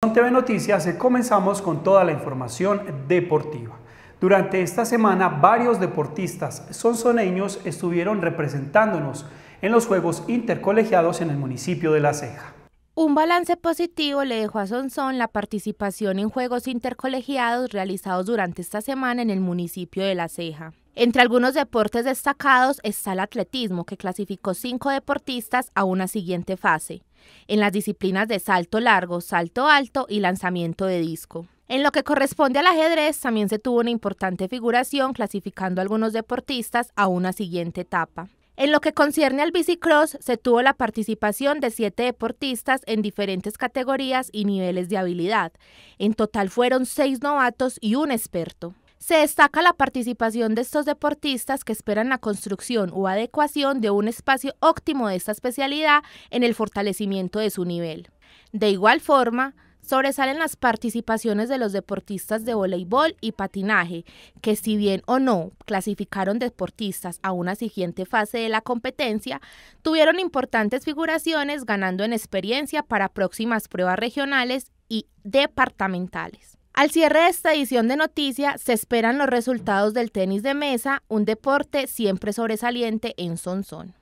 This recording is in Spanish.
Con TV Noticias comenzamos con toda la información deportiva. Durante esta semana varios deportistas sonzoneños estuvieron representándonos en los Juegos Intercolegiados en el municipio de La Ceja. Un balance positivo le dejó a Sonson la participación en Juegos Intercolegiados realizados durante esta semana en el municipio de La Ceja. Entre algunos deportes destacados está el atletismo, que clasificó cinco deportistas a una siguiente fase, en las disciplinas de salto largo, salto alto y lanzamiento de disco. En lo que corresponde al ajedrez, también se tuvo una importante figuración clasificando algunos deportistas a una siguiente etapa. En lo que concierne al bicicross, se tuvo la participación de siete deportistas en diferentes categorías y niveles de habilidad. En total fueron seis novatos y un experto. Se destaca la participación de estos deportistas que esperan la construcción o adecuación de un espacio óptimo de esta especialidad en el fortalecimiento de su nivel. De igual forma, sobresalen las participaciones de los deportistas de voleibol y patinaje, que si bien o no clasificaron deportistas a una siguiente fase de la competencia, tuvieron importantes figuraciones ganando en experiencia para próximas pruebas regionales y departamentales. Al cierre de esta edición de noticias se esperan los resultados del tenis de mesa, un deporte siempre sobresaliente en Sonsón.